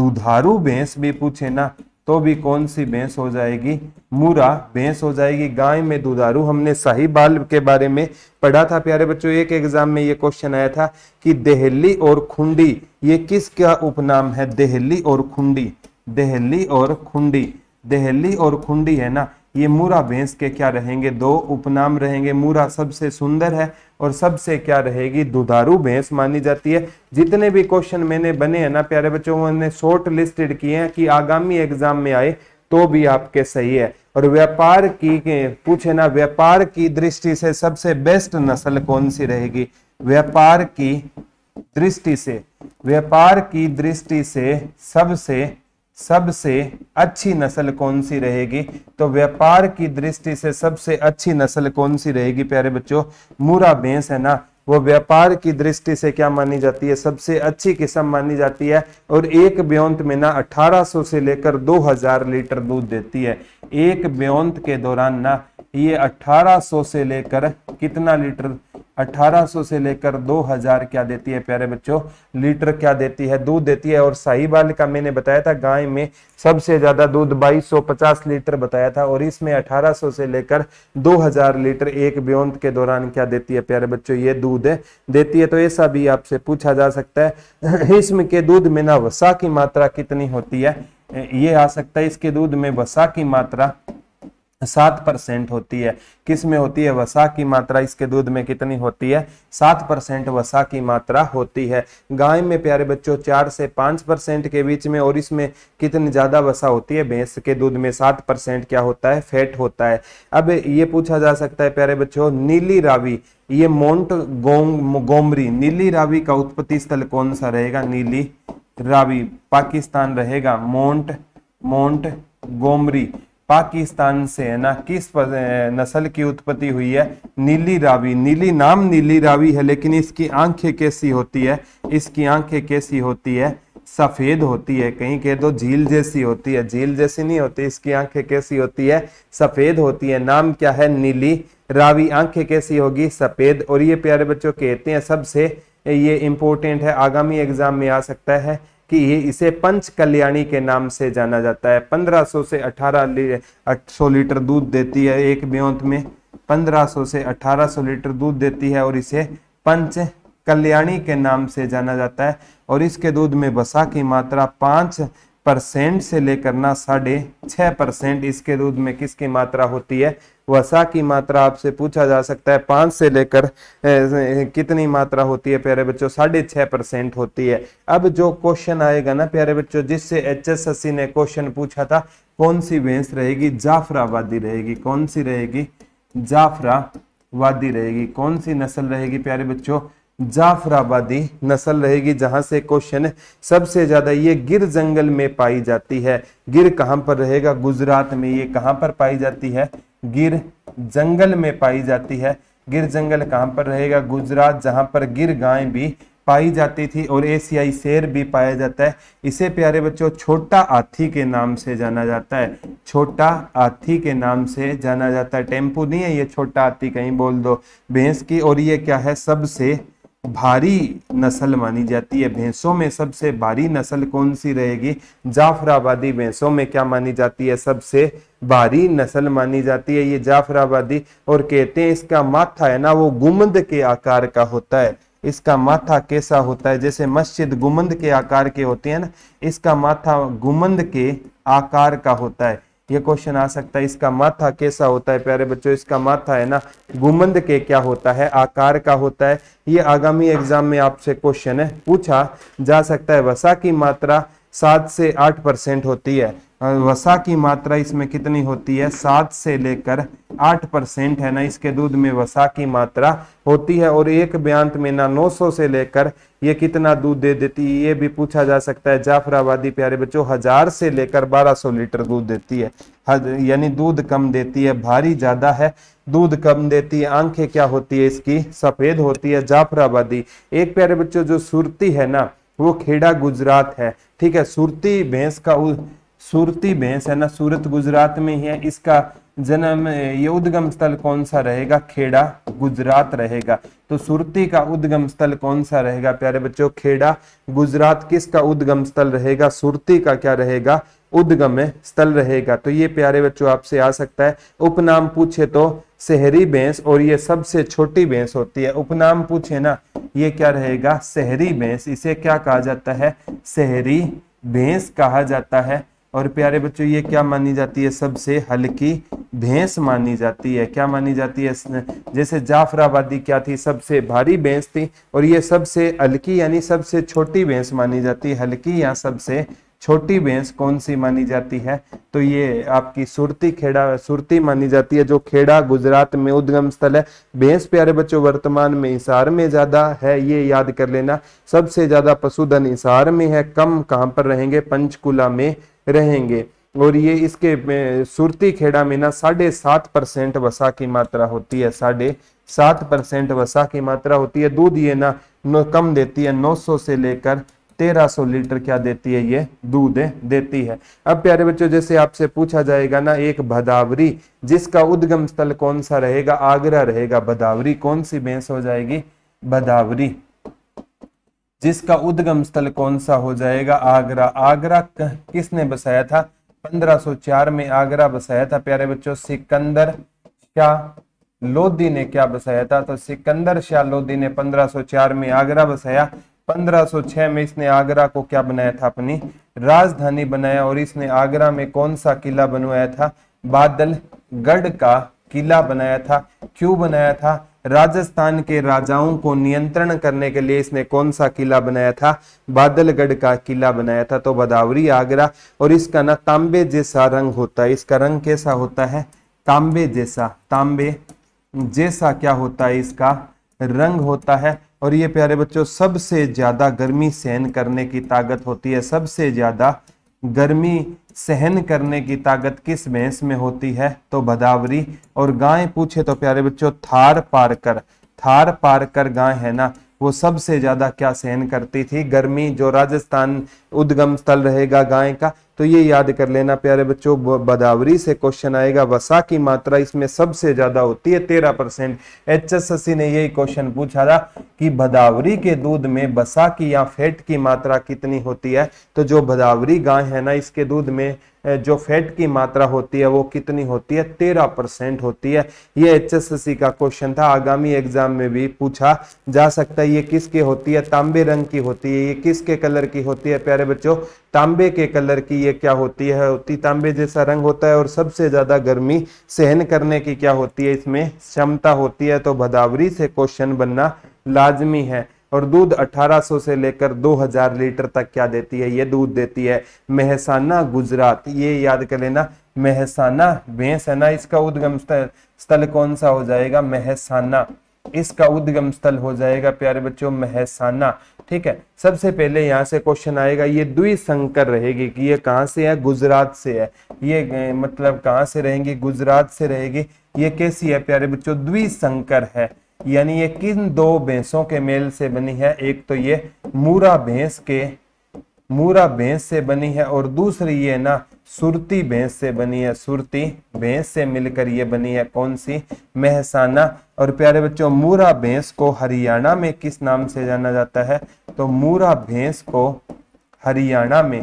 दुधारू भैंस भी पूछे ना तो भी कौन सी भैंस हो जाएगी मूरा भैंस हो जाएगी गाय में दुधारू हमने शाही बाल के बारे में पढ़ा था प्यारे बच्चों एक एग्जाम में ये क्वेश्चन आया था कि देहली और खुंडी ये किसका उपनाम है देहली और खुंडी देहली और खुंडी देहली और खुंडी है ना ये मूरा भैंस के क्या रहेंगे दो उपनाम रहेंगे मूरा सबसे सुंदर है और सबसे क्या रहेगी दुधारू भैंस मानी जाती है जितने भी क्वेश्चन मैंने बने हैं ना प्यारे बच्चों मैंने शॉर्ट लिस्टेड किए हैं कि आगामी एग्जाम में आए तो भी आपके सही है और व्यापार की पूछे ना व्यापार की दृष्टि से सबसे बेस्ट नस्ल कौन सी रहेगी व्यापार की दृष्टि से व्यापार की दृष्टि से सबसे सबसे अच्छी नस्ल कौन सी रहेगी तो व्यापार की दृष्टि से सबसे अच्छी नस्ल कौन सी रहेगी प्यारे बच्चों मूरा भैंस है ना वो व्यापार की दृष्टि से क्या मानी जाती है सबसे अच्छी किस्म मानी जाती है और एक ब्योंत में ना 1800 से लेकर 2000 लीटर दूध देती है एक ब्योंत के दौरान ना ये 1800 से लेकर कितना लीटर 1800 से लेकर 2000 क्या देती है प्यारे बच्चों लीटर क्या देती है दूध देती है और साहिबाल का मैंने बताया था गाय में सबसे ज्यादा दूध 2250 लीटर बताया था और इसमें 1800 से लेकर 2000 लीटर एक ब्योन्त के दौरान क्या देती है प्यारे बच्चों ये दूध देती है तो ऐसा भी आपसे पूछा जा सकता है इसमें के दूध में ना वसा की मात्रा कितनी होती है ये आ सकता है इसके दूध में वसा की मात्रा सात परसेंट होती है किस में होती है वसा की मात्रा इसके दूध में कितनी होती है सात परसेंट वसा की मात्रा होती है गाय में प्यारे बच्चों चार से पांच परसेंट के बीच में और इसमें कितनी ज्यादा वसा होती है भैंस के दूध में सात परसेंट क्या होता है फैट होता है अब ये पूछा जा सकता है प्यारे बच्चों नीली रावी ये मोन्ट गोमरी नीली रावी का उत्पत्ति स्थल कौन सा रहेगा नीली रावी पाकिस्तान रहेगा मोन्ट मोन्ट गोमरी पाकिस्तान से है ना किस नस्ल की उत्पत्ति हुई है नीली रावी नीली नाम नीली रावी है लेकिन इसकी आंखें कैसी होती है इसकी आंखें कैसी होती है सफेद होती है कहीं कह दो झील जैसी होती है झील जैसी नहीं होती इसकी आंखें कैसी होती है सफेद होती है नाम क्या है नीली रावी आंखें कैसी होगी सफेद और ये प्यारे बच्चों कहते हैं सबसे ये इंपॉर्टेंट है आगामी एग्जाम में आ सकता है कि ये इसे पंच कल्याणी के नाम से जाना जाता है 1500 से 1800 लीटर दूध देती है एक ब्योंत में 1500 से 1800 लीटर दूध देती है और इसे पंच कल्याणी के नाम से जाना जाता है और इसके दूध में वसा की मात्रा पाँच परसेंट से लेकर ना साढ़े छह परसेंट इसके दूध में किसकी मात्रा होती है वसा की मात्रा आपसे पूछा जा सकता है पांच से लेकर कितनी मात्रा होती है प्यारे बच्चों साढ़े छह परसेंट होती है अब जो क्वेश्चन आएगा ना प्यारे बच्चों जिससे एच एस एस सी ने क्वेश्चन पूछा था कौन सी भैंस रहेगी जाफराबादी रहेगी कौन सी रहेगी वादी रहेगी कौन सी नस्ल रहेगी प्यारे बच्चों जाफराबादी नस्ल रहेगी जहां से क्वेश्चन है सबसे ज्यादा ये गिर जंगल में पाई जाती है गिर कहां पर रहेगा गुजरात में ये कहां पर पाई जाती है गिर जंगल में पाई जाती है गिर जंगल कहाँ पर रहेगा गुजरात जहां पर गिर गाय भी पाई जाती थी और एशियाई शेर भी पाया जाता है इसे प्यारे बच्चों छोटा हाथी के नाम से जाना जाता है छोटा हाथी के नाम से जाना जाता है टेम्पू नहीं है ये छोटा हाथी कहीं बोल दो भैंस की और ये क्या है सबसे भारी नस्ल मानी जाती है भैंसों में सबसे भारी नस्ल कौन सी रहेगी जाफराबादी भैंसों में क्या मानी जाती है सबसे भारी नस्ल मानी जाती है ये जाफराबादी और कहते हैं इसका माथा है ना वो गुमंद के आकार का होता है इसका माथा कैसा होता है जैसे मस्जिद गुमंद के आकार के होते हैं ना इसका माथा गुमंद के आकार का होता है ये क्वेश्चन आ सकता है इसका माथा कैसा होता है प्यारे बच्चों इसका माथा है ना गुमंद के क्या होता है आकार का होता है ये आगामी एग्जाम में आपसे क्वेश्चन है पूछा जा सकता है वसा की मात्रा सात से आठ परसेंट होती है वसा की मात्रा इसमें कितनी होती है सात से लेकर आठ परसेंट है ना इसके दूध में वसा की मात्रा होती है और एक ब्यांत में ना सौ से लेकर ये कितना दूध दे देती है ये भी पूछा जा सकता है जाफराबादी प्यारे बच्चों हजार से लेकर बारह सौ लीटर दूध देती है यानी दूध कम देती है भारी ज्यादा है दूध कम देती है आंखें क्या होती है इसकी सफेद होती है जाफराबादी एक प्यारे बच्चों जो सुरती है ना वो खेड़ा गुजरात है ठीक है सुरती भैंस का सूरती भैंस है ना सूरत गुजरात में ही है इसका जन्म ये उद्गम स्थल कौन सा रहेगा खेड़ा गुजरात रहेगा तो सुरती का उद्गम स्थल कौन सा रहेगा प्यारे बच्चों खेड़ा गुजरात किसका उद्गम स्थल रहेगा सुरती का क्या रहेगा उद्गम स्थल रहेगा तो ये प्यारे बच्चों आपसे आ सकता है उपनाम पूछे तो शहरी भैंस और ये सबसे छोटी भैंस होती है उपनाम पूछे ना ये क्या रहेगा शहरी भैंस इसे क्या कहा जाता है शहरी भैंस कहा जाता है और प्यारे बच्चों ये क्या मानी जाती है सबसे हल्की भैंस मानी जाती है क्या मानी जाती है जैसे जाफराबादी क्या थी सबसे भारी भैंस थी और ये सबसे हल्की यानी सबसे छोटी भैंस मानी जाती है हल्की या सबसे छोटी भैंस कौन सी मानी जाती है तो ये आपकी सुरती खेड़ा सुरती मानी जाती है जो खेड़ा गुजरात में उद्गम स्थल है भैंस प्यारे बच्चों वर्तमान में हिसार में ज्यादा है ये याद कर लेना सबसे ज्यादा पशुधन हिसार में है कम कहाँ पर रहेंगे पंचकुला में रहेंगे और ये इसके सुरती खेड़ा में ना साढ़े सात परसेंट वसा की मात्रा होती है साढ़े सात परसेंट वसा की मात्रा होती है दूध ये ना कम देती है 900 से लेकर 1300 लीटर क्या देती है ये दूध देती है अब प्यारे बच्चों जैसे आपसे पूछा जाएगा ना एक भदावरी जिसका उद्गम स्थल कौन सा रहेगा आगरा रहेगा भदावरी कौन सी भैंस हो जाएगी भदावरी जिसका उद्गम स्थल कौन सा हो जाएगा आगरा आगरा किसने बसाया था 1504 में आगरा बसाया था प्यारे बच्चों सिकंदर शाह लोधी ने क्या बसाया था तो सिकंदर शाह लोधी ने 1504 में आगरा बसाया 1506 में इसने आगरा को क्या बनाया था अपनी राजधानी बनाया और इसने आगरा में कौन सा किला बनवाया था बादलगढ़ का किला बनाया था क्यों बनाया था राजस्थान के राजाओं को नियंत्रण करने के लिए इसने कौन सा किला बनाया था बादलगढ़ का किला बनाया था तो बदावरी आगरा और इसका ना तांबे जैसा रंग होता है इसका रंग कैसा होता है तांबे जैसा तांबे जैसा क्या होता है इसका रंग होता है और ये प्यारे बच्चों सबसे ज़्यादा गर्मी सहन करने की ताकत होती है सबसे ज़्यादा गर्मी सहन करने की ताकत किस भैंस में होती है तो भदावरी और गाय पूछे तो प्यारे बच्चों थार पारकर थार पारकर गाय है ना वो सबसे ज्यादा क्या सहन करती थी गर्मी जो राजस्थान उद्गम स्थल रहेगा गाय का तो ये याद कर लेना प्यारे बच्चों बदावरी से क्वेश्चन आएगा वसा की मात्रा इसमें सबसे ज्यादा होती है तेरह परसेंट एच ने यही क्वेश्चन पूछा था कि भदावरी के दूध में वसा की या फैट की मात्रा कितनी होती है तो जो भदावरी गाय है ना इसके दूध में जो फैट की मात्रा होती है वो कितनी होती है तेरह परसेंट होती है ये एच का क्वेश्चन था आगामी एग्जाम में भी पूछा जा सकता है ये किसके होती है तांबे रंग की होती है ये किसके कलर की होती है प्यारे बच्चों तांबे के कलर की ये क्या होती है होती तांबे जैसा रंग होता है और सबसे ज़्यादा गर्मी सहन करने की क्या होती है इसमें क्षमता होती है तो भदावरी से क्वेश्चन बनना लाजमी है और दूध 1800 से लेकर 2000 लीटर तक क्या देती है ये दूध देती है महसाना गुजरात ये याद कर लेना महसाना ना इसका उद्गम स्थल स्थल कौन सा हो जाएगा महसाना इसका उद्गम स्थल हो जाएगा प्यारे बच्चों महसाना ठीक है सबसे पहले यहाँ से क्वेश्चन आएगा ये द्विशंकर रहेगी कि ये कहाँ से है गुजरात से है ये मतलब कहाँ से रहेंगी गुजरात से रहेगी ये कैसी है प्यारे बच्चों द्विशंकर है यानी ये किन दो भैंसों के मेल से बनी है एक तो ये मूरा भैंस के मूरा भैंस से बनी है और दूसरी ये ना सुरती भैंस से बनी है सुरती भैंस से मिलकर ये बनी है कौन सी महसाना और प्यारे बच्चों मूरा भैंस को हरियाणा में किस नाम से जाना जाता है तो मूरा भैंस को हरियाणा में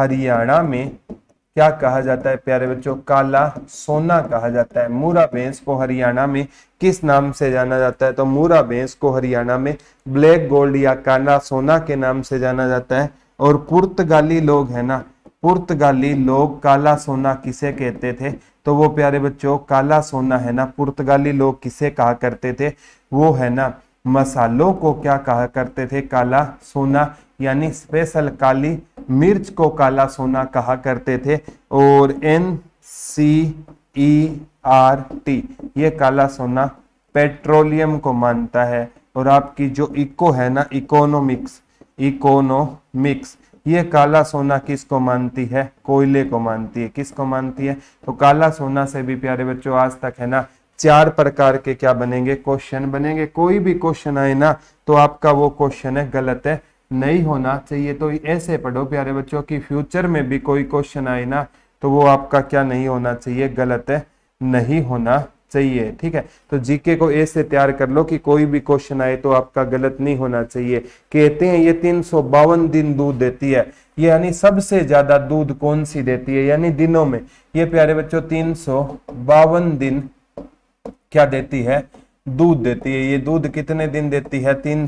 हरियाणा में क्या कहा जाता है प्यारे बच्चों काला सोना कहा जाता है मूरा भैंस को हरियाणा में किस नाम से जाना जाता है तो मूरा भैंस को हरियाणा में ब्लैक गोल्ड या काला सोना के नाम से जाना जाता है और पुर्तगाली लोग है ना पुर्तगाली लोग काला सोना किसे कहते थे तो वो प्यारे बच्चों काला सोना है ना पुर्तगाली लोग किसे कहा करते थे वो है ना मसालों को क्या कहा करते थे काला सोना यानी स्पेशल काली मिर्च को काला सोना कहा करते थे और N C E R T ये काला सोना पेट्रोलियम को मानता है और आपकी जो इको है ना इकोनॉमिक्स इकोनोमिक्स ये काला सोना किसको मानती है कोयले को मानती है किसको मानती है तो काला सोना से भी प्यारे बच्चों आज तक है ना चार प्रकार के क्या बनेंगे क्वेश्चन बनेंगे कोई भी क्वेश्चन आए ना तो आपका वो क्वेश्चन है गलत है नहीं होना चाहिए तो ऐसे पढ़ो प्यारे बच्चों की फ्यूचर में भी कोई क्वेश्चन आए ना तो वो आपका क्या नहीं होना चाहिए गलत है नहीं होना चाहिए ठीक है तो जीके को ऐसे तैयार कर लो कि कोई भी क्वेश्चन आए तो आपका गलत नहीं होना चाहिए कहते हैं ये तीन बावन दिन दूध देती है यानी सबसे ज्यादा दूध कौन सी देती है यानी दिनों में ये प्यारे बच्चों तीन बावन दिन क्या देती है दूध देती है ये दूध कितने दिन देती है तीन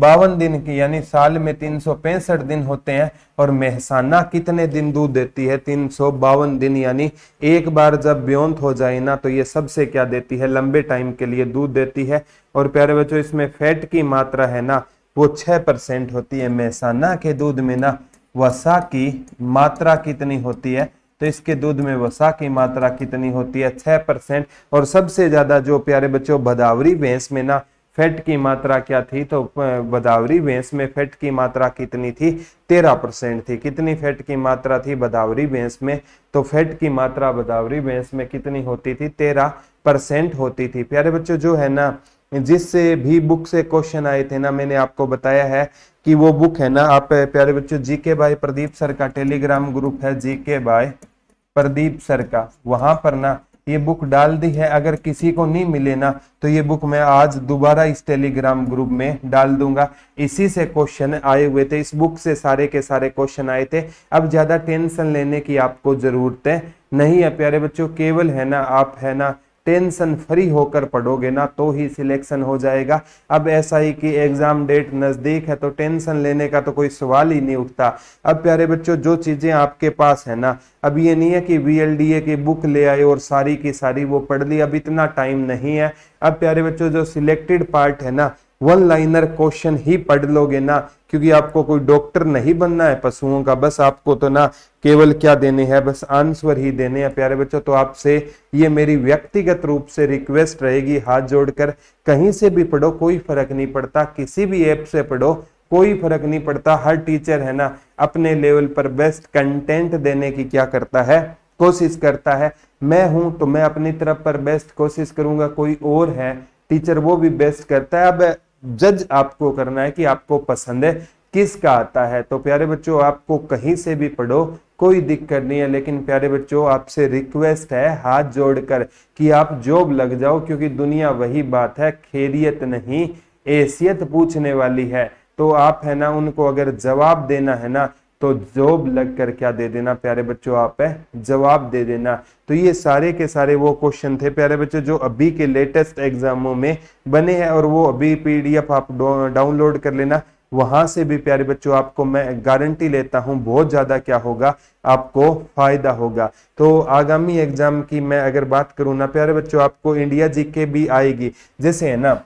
बावन दिन की यानी साल में तीन सौ पैंसठ दिन होते हैं और मेहसाना कितने दिन दूध देती है तीन सौ बावन दिन यानी एक बार जब ब्योंत हो जाए ना तो ये सबसे क्या देती है लंबे टाइम के लिए दूध देती है और प्यारे बच्चों इसमें फैट की मात्रा है ना वो छह परसेंट होती है मेहसाना के दूध में ना वसा की मात्रा कितनी होती है तो इसके दूध में वसा की मात्रा कितनी होती है छह परसेंट और सबसे ज़्यादा जो प्यारे बच्चों भदावरी भैंस में ना फैट की मात्रा क्या थी तो बदावरी भैंस में फैट की मात्रा कितनी थी तेरह परसेंट थी कितनी फैट की मात्रा थी बदावरी भैंस में तो फैट की मात्रा बदावरी भैंस में कितनी होती थी तेरह परसेंट होती थी प्यारे बच्चों जो है ना जिससे भी बुक से क्वेश्चन आए थे ना मैंने आपको बताया है कि वो बुक है ना आप प्यारे बच्चों जी के प्रदीप सर का टेलीग्राम ग्रुप है जी के प्रदीप सर का वहां पर ना ये बुक डाल दी है अगर किसी को नहीं मिले ना तो ये बुक मैं आज दोबारा इस टेलीग्राम ग्रुप में डाल दूंगा इसी से क्वेश्चन आए हुए थे इस बुक से सारे के सारे क्वेश्चन आए थे अब ज़्यादा टेंशन लेने की आपको ज़रूरत नहीं है प्यारे बच्चों केवल है ना आप है ना टेंशन फ्री होकर पढ़ोगे ना तो ही सिलेक्शन हो जाएगा अब ऐसा ही कि एग्जाम डेट नज़दीक है तो टेंशन लेने का तो कोई सवाल ही नहीं उठता अब प्यारे बच्चों जो चीज़ें आपके पास है ना अब ये नहीं है कि वी की बुक ले आए और सारी की सारी वो पढ़ ली अब इतना टाइम नहीं है अब प्यारे बच्चों जो सिलेक्टेड पार्ट है ना वन लाइनर क्वेश्चन ही पढ़ लोगे ना क्योंकि आपको कोई डॉक्टर नहीं बनना है पशुओं का बस आपको तो ना केवल क्या देने हैं बस आंसर ही देने हैं प्यारे बच्चों तो आपसे ये मेरी व्यक्तिगत रूप से रिक्वेस्ट रहेगी हाथ जोड़कर कहीं से भी पढ़ो कोई फर्क नहीं पड़ता किसी भी ऐप से पढ़ो कोई फर्क नहीं पड़ता हर टीचर है ना अपने लेवल पर बेस्ट कंटेंट देने की क्या करता है कोशिश करता है मैं हूं तो मैं अपनी तरफ पर बेस्ट कोशिश करूंगा कोई और है टीचर वो भी बेस्ट करता है अब जज आपको करना है कि आपको पसंद है किसका आता है तो प्यारे बच्चों आपको कहीं से भी पढ़ो कोई दिक्कत नहीं है लेकिन प्यारे बच्चों आपसे रिक्वेस्ट है हाथ जोड़कर कि आप जॉब लग जाओ क्योंकि दुनिया वही बात है खैरियत नहीं एसियत पूछने वाली है तो आप है ना उनको अगर जवाब देना है ना तो जॉब लग कर क्या दे देना प्यारे बच्चों आप है जवाब दे देना तो ये सारे के सारे वो क्वेश्चन थे प्यारे बच्चों जो अभी के लेटेस्ट एग्जामों में बने हैं और वो अभी पीडीएफ आप डाउनलोड कर लेना वहां से भी प्यारे बच्चों आपको मैं गारंटी लेता हूं बहुत ज्यादा क्या होगा आपको फायदा होगा तो आगामी एग्जाम की मैं अगर बात करूं ना प्यारे बच्चों आपको इंडिया के भी आएगी जैसे है ना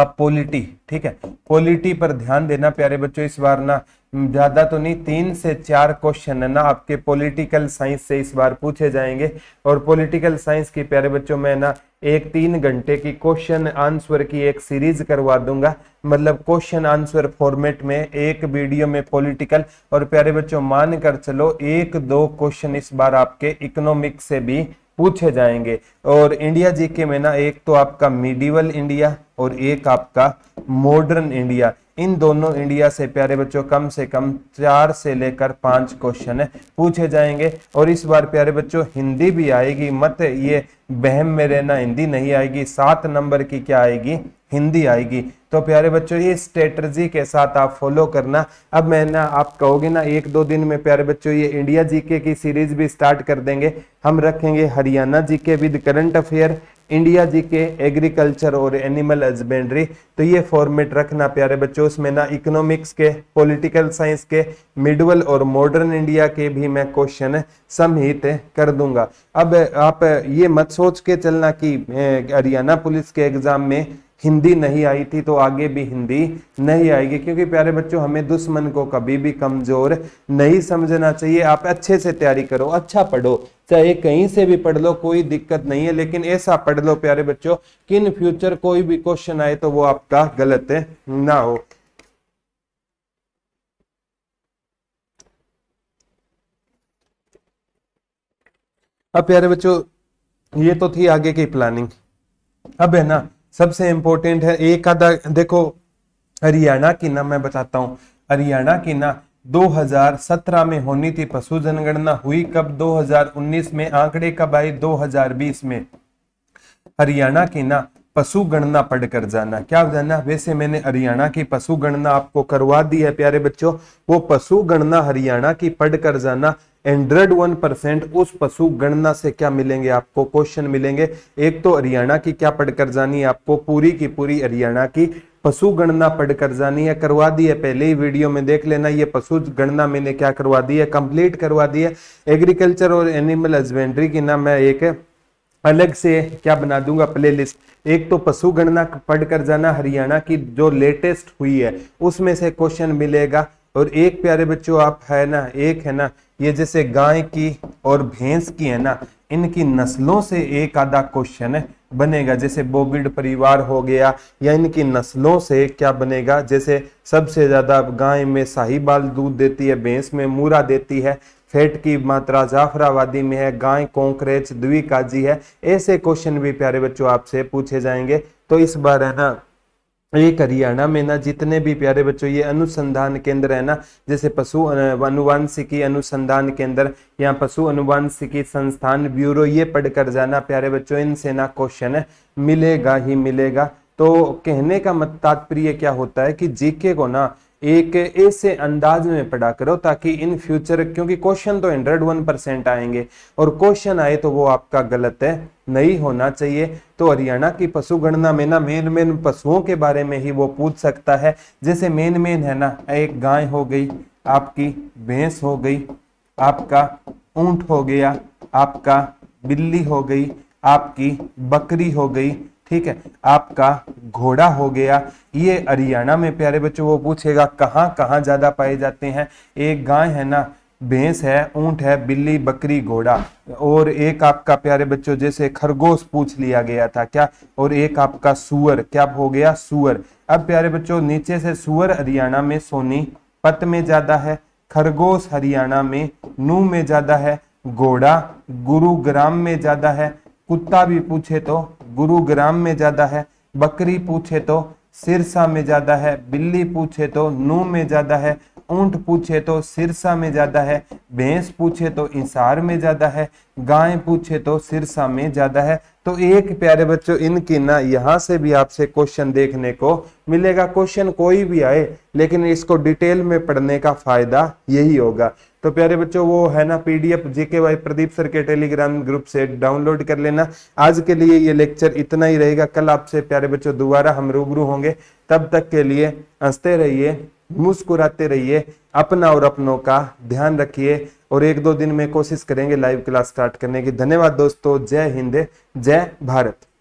आप पॉलिटी ठीक है पॉलिटी पर ध्यान देना प्यारे बच्चों इस बार ना हम्म, ज़्यादा तो नहीं तीन से चार क्वेश्चन है ना आपके पॉलिटिकल साइंस से इस बार पूछे जाएंगे और पॉलिटिकल साइंस की प्यारे बच्चों में ना एक तीन घंटे की क्वेश्चन आंसर की एक सीरीज करवा दूंगा मतलब क्वेश्चन आंसर फॉर्मेट में एक वीडियो में पॉलिटिकल और प्यारे बच्चों मान कर चलो एक दो क्वेश्चन इस बार आपके इकोनॉमिक से भी पूछे जाएंगे और इंडिया जी के में ना एक तो आपका मिडिवल इंडिया और एक आपका मॉडर्न इंडिया इन दोनों इंडिया से प्यारे बच्चों कम से कम चार से लेकर पांच क्वेश्चन है पूछे जाएंगे और इस बार प्यारे बच्चों हिंदी भी आएगी मत ये बहम में रहना हिंदी नहीं आएगी सात नंबर की क्या आएगी हिंदी आएगी तो प्यारे बच्चों ये स्ट्रेटर्जी के साथ आप फॉलो करना अब मैं ना आप कहोगे ना एक दो दिन में प्यारे बच्चों ये इंडिया जीके की सीरीज भी स्टार्ट कर देंगे हम रखेंगे Haryana G K with current affair India G K agriculture और एनिमल हजबेंड्री तो ये फॉर्मेट रखना प्यारे बच्चों उसमें ना इकोनॉमिक्स के पॉलिटिकल साइंस के मिडवल और मॉडर्न इंडिया के भी मैं क्वेश्चन समहित कर दूंगा अब आप ये मत सोच के चलना कि हरियाणा पुलिस के एग्जाम में हिंदी नहीं आई थी तो आगे भी हिंदी नहीं आएगी क्योंकि प्यारे बच्चों हमें दुश्मन को कभी भी कमज़ोर नहीं समझना चाहिए आप अच्छे से तैयारी करो अच्छा पढ़ो चाहे कहीं से भी पढ़ लो कोई दिक्कत नहीं है लेकिन ऐसा पढ़ लो प्यारे बच्चों कि इन फ्यूचर कोई भी क्वेश्चन आए तो वो आपका गलत ना हो अब प्यारे बच्चों ये तो थी आगे की प्लानिंग अब है ना सबसे इंपॉर्टेंट है एक आधा देखो हरियाणा की ना मैं बताता हूँ हरियाणा की ना 2017 में होनी थी पशु जनगणना हुई कब 2019 में आंकड़े कब आए 2020 में हरियाणा की ना पशु गणना पढ़कर जाना क्या जाना वैसे मैंने हरियाणा की पशु गणना आपको करवा दी है प्यारे बच्चों वो पशु गणना हरियाणा की पढ़कर जाना हंड्रेड वन परसेंट उस पशु गणना से क्या मिलेंगे आपको क्वेश्चन मिलेंगे एक तो हरियाणा की क्या पढ़कर जानी है आपको पूरी की पूरी हरियाणा की पशु गणना पढ़कर जानी है करवा दी है पहले ही वीडियो में देख लेना ये पशु गणना मैंने क्या करवा दी है कंप्लीट करवा दी है एग्रीकल्चर और एनिमल हस्बेंड्री की नाम मैं एक अलग से क्या बना दूंगा प्लेलिस्ट एक तो पशु गणना पढ़कर जाना हरियाणा की जो लेटेस्ट हुई है उसमें से क्वेश्चन मिलेगा और एक प्यारे बच्चों आप है ना एक है ना ये जैसे गाय की और भैंस की है ना इनकी नस्लों से एक आधा क्वेश्चन है बनेगा जैसे बोबिड परिवार हो गया या इनकी नस्लों से क्या बनेगा जैसे सबसे ज़्यादा गाय में साहिबाल दूध देती है भैंस में मूरा देती है फैट की मात्रा जाफराबादी में है गाय द्वी द्विकाजी है ऐसे क्वेश्चन भी प्यारे बच्चों आपसे पूछे जाएंगे तो इस बार है ना एक हरियाणा में ना जितने भी प्यारे बच्चों ये अनुसंधान केंद्र है ना जैसे पशु अनुवांशिकी अनुसंधान केंद्र या पशु अनुवांशिकी संस्थान ब्यूरो ये पढ़कर जाना प्यारे बच्चों इनसे ना क्वेश्चन मिलेगा ही मिलेगा तो कहने का मत तात्पर्य क्या होता है कि जीके को ना एक ऐसे अंदाज में पढ़ा करो ताकि इन फ्यूचर क्योंकि क्वेश्चन तो हंड्रेड वन परसेंट आएंगे और क्वेश्चन आए तो वो आपका गलत है नहीं होना चाहिए तो हरियाणा की पशु गणना में ना मेन मेन पशुओं के बारे में ही वो पूछ सकता है जैसे मेन मेन है ना एक गाय हो गई आपकी भैंस हो गई आपका ऊंट हो गया आपका बिल्ली हो गई आपकी बकरी हो गई ठीक है आपका घोड़ा हो गया ये हरियाणा में प्यारे बच्चों वो पूछेगा कहाँ कहाँ ज्यादा पाए जाते हैं एक गाय है ना भैंस है ऊंट है बिल्ली बकरी घोड़ा और एक आपका प्यारे बच्चों जैसे खरगोश पूछ लिया गया था क्या और एक आपका सुअर क्या हो गया सुअर अब प्यारे बच्चों नीचे से सुअर हरियाणा में सोनी पत में ज्यादा है खरगोश हरियाणा में नू में ज्यादा है घोड़ा गुरुग्राम में ज्यादा है कुत्ता भी पूछे तो गुरुग्राम में ज्यादा है बकरी पूछे तो सिरसा में ज्यादा है बिल्ली पूछे तो नू में ज्यादा है ऊंट पूछे तो सिरसा में ज्यादा है भैंस पूछे तो इंसार में ज्यादा है गाय पूछे तो सिरसा में ज्यादा है तो एक प्यारे बच्चों इनकी ना यहाँ से भी आपसे क्वेश्चन देखने को मिलेगा क्वेश्चन कोई भी आए लेकिन इसको डिटेल में पढ़ने का फायदा यही होगा तो प्यारे बच्चों वो है ना PDF G K by Pradeep sir के टेलीग्राम ग्रुप से डाउनलोड कर लेना आज के लिए ये लेक्चर इतना ही रहेगा कल आपसे प्यारे बच्चों दोबारा हम रूबरू होंगे तब तक के लिए हंसते रहिए मुस्कुराते रहिए अपना और अपनों का ध्यान रखिए और एक दो दिन में कोशिश करेंगे लाइव क्लास स्टार्ट करने की धन्यवाद दोस्तों जय हिंद जय भारत